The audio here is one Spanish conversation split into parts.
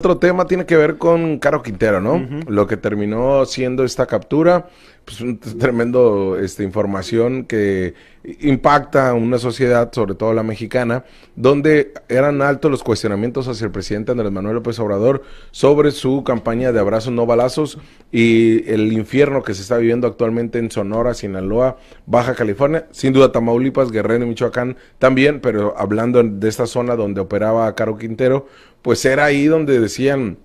Otro tema tiene que ver con Caro Quintero, ¿no? Lo que terminó siendo esta captura, pues un tremendo este, información que impacta una sociedad, sobre todo la mexicana, donde eran altos los cuestionamientos hacia el presidente Andrés Manuel López Obrador sobre su campaña de abrazos no balazos y el infierno que se está viviendo actualmente en Sonora, Sinaloa, Baja California, sin duda Tamaulipas, Guerrero y Michoacán también, pero hablando de esta zona donde operaba Caro Quintero, pues era ahí donde decían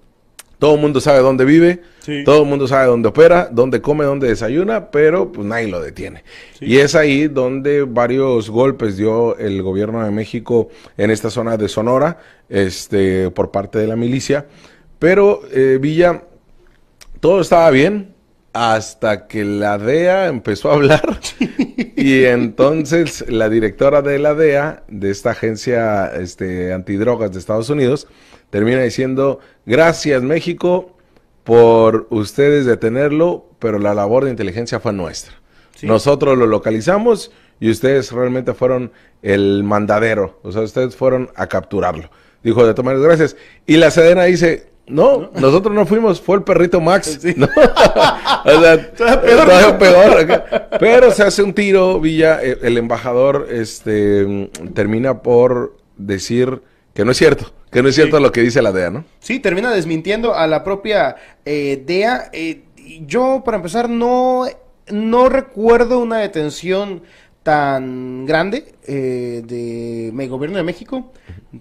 todo el mundo sabe dónde vive, todo el mundo sabe dónde opera, dónde come, dónde desayuna, pero pues nadie lo detiene. Y es ahí donde varios golpes dio el gobierno de México en esta zona de Sonora, este, por parte de la milicia. Pero eh, Villa, todo estaba bien hasta que la DEA empezó a hablar y entonces la directora de la DEA, de esta agencia este, antidrogas de Estados Unidos, termina diciendo, gracias México por ustedes detenerlo, pero la labor de inteligencia fue nuestra. Nosotros lo localizamos y ustedes realmente fueron el mandadero, o sea, ustedes fueron a capturarlo. Dijo, de tomar gracias. Y la Sedena dice, no, nosotros no fuimos, fue el perrito Max. peor. Pero se hace un tiro, Villa, el, el embajador este, termina por decir que no es cierto. Que no es cierto lo que dice la DEA, ¿no? Sí, termina desmintiendo a la propia eh, DEA. Eh, yo, para empezar, no, no recuerdo una detención tan grande eh, de mi gobierno de México.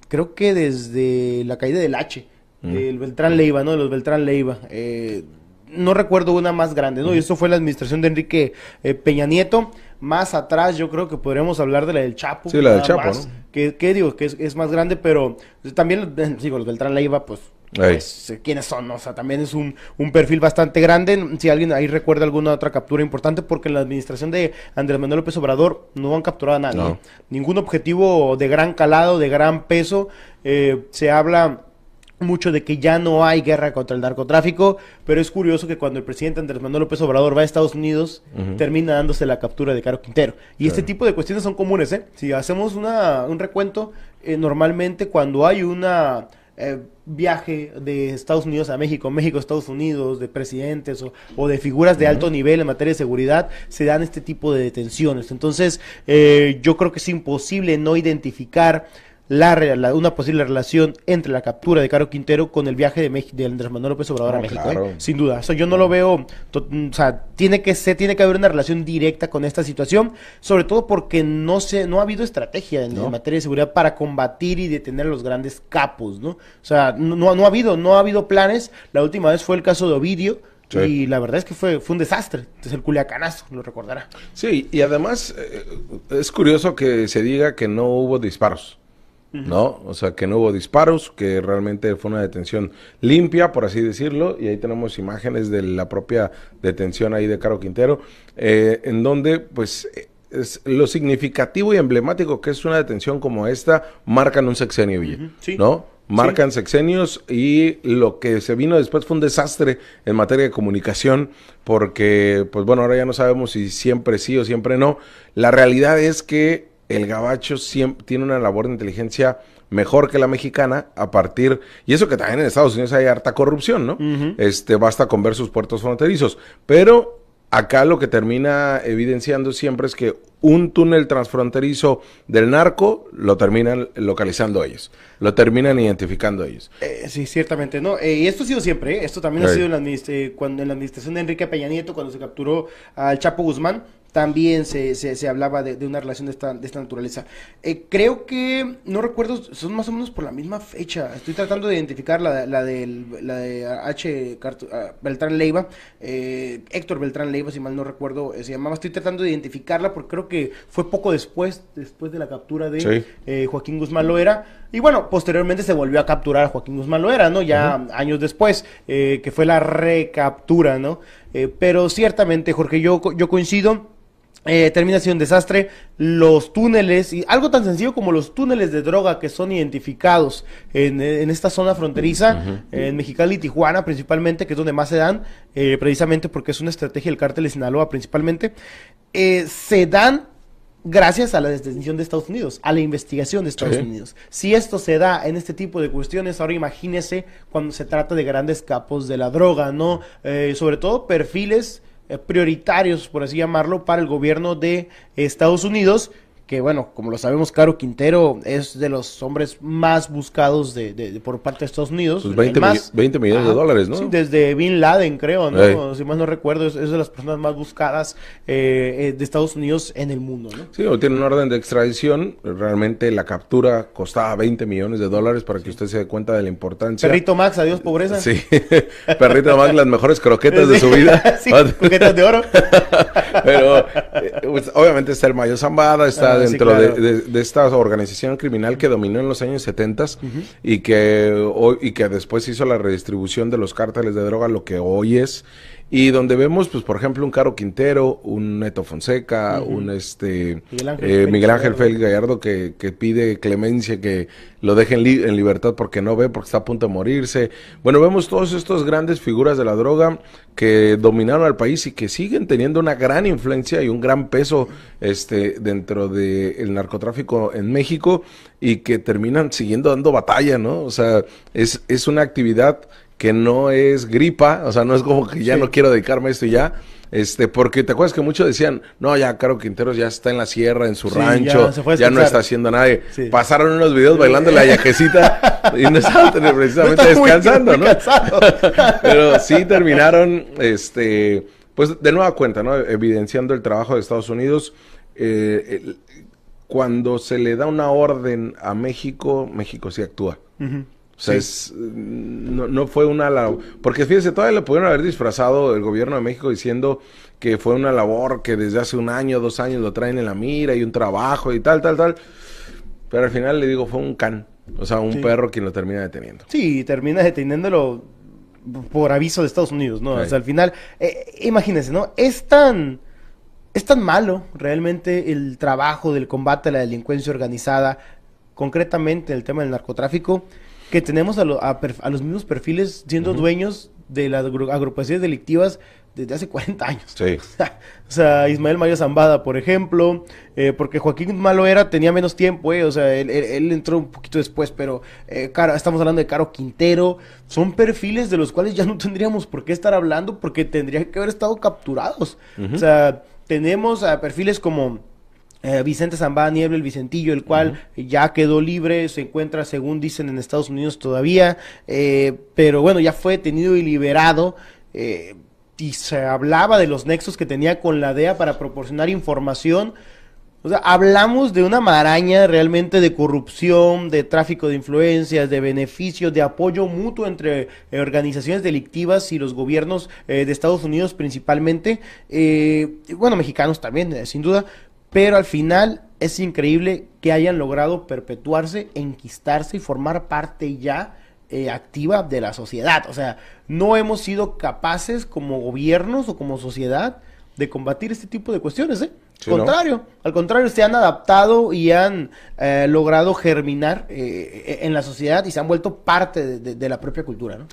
Creo que desde la caída del H, del Beltrán Leiva, ¿no? Los Beltrán Leiva. Eh, no recuerdo una más grande, ¿no? Y eso fue la administración de Enrique eh, Peña Nieto. Más atrás, yo creo que podríamos hablar de la del Chapo. Sí, la del Chapo, que, digo, que es, más grande, pero también, digo, los del Leiva, pues, pues quiénes son, o sea, también es un, un, perfil bastante grande. Si alguien ahí recuerda alguna otra captura importante, porque en la administración de Andrés Manuel López Obrador no han capturado a nadie. Ningún objetivo de gran calado, de gran peso. Eh, se habla mucho de que ya no hay guerra contra el narcotráfico, pero es curioso que cuando el presidente Andrés Manuel López Obrador va a Estados Unidos, termina dándose la captura de Caro Quintero. Y este tipo de cuestiones son comunes, ¿eh? Si hacemos una, un recuento, eh, normalmente cuando hay un eh, viaje de Estados Unidos a México, México a Estados Unidos, de presidentes o, de figuras de alto nivel en materia de seguridad, se dan este tipo de detenciones. Entonces, eh, yo creo que es imposible no identificar la, una posible relación entre la captura de Caro Quintero con el viaje de, Andrés Manuel López Obrador a México, ¿eh? sin duda. yo no lo veo, mm, o sea, tiene que se tiene que haber una relación directa con esta situación, sobre todo porque no se no ha habido estrategia en, materia de seguridad para combatir y detener a los grandes capos, ¿no? O sea, no, no, ha habido no ha habido planes. La última vez fue el caso de Ovidio, Y la verdad es que fue, fue un desastre. Es el culiacanazo, lo recordará. Sí, y además eh, es curioso que se diga que no hubo disparos. ¿no? O sea, que no hubo disparos, que realmente fue una detención limpia, por así decirlo, y ahí tenemos imágenes de la propia detención ahí de Caro Quintero, eh, en donde, pues, es lo significativo y emblemático que es una detención como esta, marcan un sexenio, viejo ¿no? Marcan sexenios y lo que se vino después fue un desastre en materia de comunicación, porque, pues bueno, ahora ya no sabemos si siempre sí o siempre no. La realidad es que el gabacho tiene una labor de inteligencia mejor que la mexicana a partir, y eso que también en Estados Unidos hay harta corrupción, ¿no? Este, basta con ver sus puertos fronterizos, pero acá lo que termina evidenciando siempre es que un túnel transfronterizo del narco lo terminan localizando ellos, lo terminan identificando ellos. Eh, sí, ciertamente, ¿no? Eh, y esto ha sido siempre, ¿eh? esto también ha sido en la, cuando, en la administración de Enrique Peña Nieto, cuando se capturó al Chapo Guzmán, también se, se, se hablaba de, de, una relación de esta, de esta naturaleza. Eh, creo que, no recuerdo, son más o menos por la misma fecha. Estoy tratando de identificar la, la, del, la de H. Ah, Beltrán Leiva, eh, Héctor Beltrán Leiva, si mal no recuerdo, eh, se llamaba. Estoy tratando de identificarla porque creo que fue poco después, después de la captura de Joaquín Guzmán Loera. Y bueno, posteriormente se volvió a capturar a Joaquín Guzmán Loera, ¿no? Ya años después, que fue la recaptura, ¿no? pero ciertamente, Jorge, yo, yo coincido. Eh, termina siendo un desastre. Los túneles, y algo tan sencillo como los túneles de droga que son identificados en, esta zona fronteriza, en Mexicali y Tijuana principalmente, que es donde más se dan, eh, precisamente porque es una estrategia del cártel de Sinaloa principalmente, eh, se dan gracias a la detención de Estados Unidos, a la investigación de Estados Unidos. Si esto se da en este tipo de cuestiones, ahora imagínese cuando se trata de grandes capos de la droga, ¿no? Eh, sobre todo perfiles prioritarios, por así llamarlo, para el gobierno de Estados Unidos que bueno, como lo sabemos, Caro Quintero es de los hombres más buscados de, por parte de Estados Unidos. 20, pues más, 20, millones de dólares, ¿no? desde Bin Laden, creo, ¿no? Si más no recuerdo, es, de las personas más buscadas eh, eh, de Estados Unidos en el mundo, ¿no? Sí, o tiene una orden de extradición. Realmente la captura costaba 20 millones de dólares para que usted se dé cuenta de la importancia. Perrito Max, adiós pobreza. Sí, Perrito Max, las mejores croquetas de su vida. sí, croquetas de oro. Pero pues, obviamente está el Mayo Zambada, está ah, dentro de, esta organización criminal que dominó en los años 70 y, que, y que después hizo la redistribución de los cárteles de droga, lo que hoy es y donde vemos, pues, por ejemplo, un Caro Quintero, un Neto Fonseca, un este Miguel Ángel, eh, Félix Gallardo que, que, pide clemencia, que lo dejen en libertad porque no ve, porque está a punto de morirse. Bueno, vemos todos estos grandes figuras de la droga que dominaron al país y que siguen teniendo una gran influencia y un gran peso este dentro del el narcotráfico en México y que terminan siguiendo dando batalla, ¿no? O sea, es, es una actividad que no es gripa, o sea, no es como que ya no quiero dedicarme a esto y ya. Este, porque te acuerdas que muchos decían, no, ya Caro Quinteros ya está en la sierra, en su rancho, ya, no está haciendo nada. Pasaron unos videos bailando la yaquecita y no estaban precisamente descansando, ¿no? Pero sí terminaron, este, pues de nueva cuenta, ¿no? Evidenciando el trabajo de Estados Unidos. Eh, cuando se le da una orden a México, México sí actúa. O sea, es, mm, no, fue una labor. Porque fíjense, todavía lo pudieron haber disfrazado el gobierno de México diciendo que fue una labor que desde hace un año, dos años lo traen en la mira y un trabajo y tal, tal, tal. Pero al final le digo, fue un can. O sea, un perro quien lo termina deteniendo. Sí, termina deteniéndolo por aviso de Estados Unidos, ¿no? O sea, al final, eh, imagínense, ¿no? Es tan, es tan malo realmente el trabajo del combate a la delincuencia organizada, concretamente el tema del narcotráfico, que tenemos a, los mismos perfiles siendo dueños de las agrupaciones delictivas desde hace 40 años. Sí. o sea, Ismael Mario Zambada, por ejemplo, eh, porque Joaquín Malo era, tenía menos tiempo, eh, o sea, él, entró un poquito después, pero eh, estamos hablando de Caro Quintero, son perfiles de los cuales ya no tendríamos por qué estar hablando porque tendrían que haber estado capturados. O sea, tenemos a perfiles como... Eh, Vicente Zambada Nieble, el Vicentillo, el cual ya quedó libre, se encuentra, según dicen, en Estados Unidos todavía, eh, pero bueno, ya fue detenido y liberado. Eh, y se hablaba de los nexos que tenía con la DEA para proporcionar información. O sea, hablamos de una maraña realmente de corrupción, de tráfico de influencias, de beneficios, de apoyo mutuo entre organizaciones delictivas y los gobiernos de Estados Unidos principalmente, bueno, mexicanos también, sin duda, pero al final es increíble que hayan logrado perpetuarse, enquistarse y formar parte ya eh, activa de la sociedad. O sea, no hemos sido capaces como gobiernos o como sociedad de combatir este tipo de cuestiones, ¿eh? contrario, al contrario, se han adaptado y han eh, logrado germinar eh, en la sociedad y se han vuelto parte de, de la propia cultura, ¿no?